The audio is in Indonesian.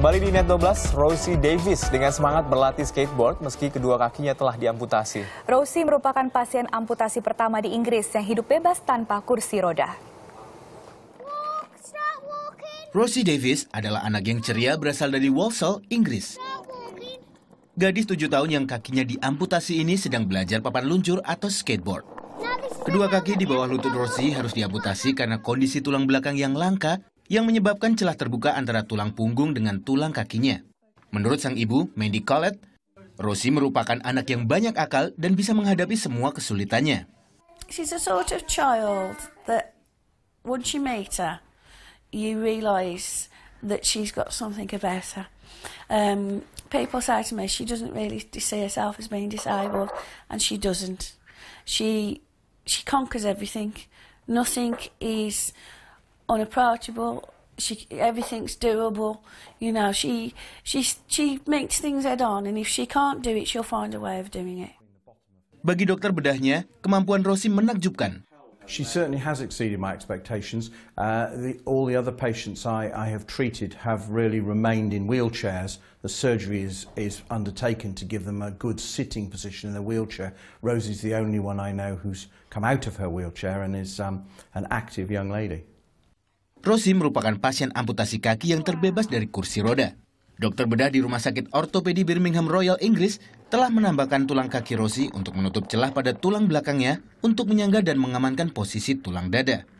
Kembali di net 12, Rosie Davis dengan semangat berlatih skateboard meski kedua kakinya telah diamputasi. Rosie merupakan pasien amputasi pertama di Inggris yang hidup bebas tanpa kursi roda. Rosie Davis adalah anak yang ceria berasal dari Walsall, Inggris. Gadis tujuh tahun yang kakinya diamputasi ini sedang belajar papan luncur atau skateboard. Kedua kaki di bawah lutut Rosie harus diamputasi karena kondisi tulang belakang yang langka yang menyebabkan celah terbuka antara tulang punggung dengan tulang kakinya. Menurut sang ibu, Mandy Collett, Rosie merupakan anak yang banyak akal dan bisa menghadapi semua kesulitannya. She's a sort of child that once you meet her, you realise that she's got something about her. Um, people say to me she doesn't really see herself as being disabled, and she doesn't. She she conquers everything. Nothing is unapproachable. She everything's doable. You know, she she she makes things head on, and if she can't do it, she'll find a way of doing it. Bagi dokter bedahnya, kemampuan menakjubkan. She certainly has exceeded my expectations. Uh, the, all the other patients I, I, have treated have really remained in wheelchairs. The surgery is, is undertaken to give them a good sitting position in their wheelchair. Rosie's the only one I know who's come out of her wheelchair and is um, an active young lady. Rosi merupakan pasien amputasi kaki yang terbebas dari kursi roda. Dokter bedah di Rumah Sakit Ortopedi Birmingham Royal Inggris telah menambahkan tulang kaki Rosi untuk menutup celah pada tulang belakangnya untuk menyangga dan mengamankan posisi tulang dada.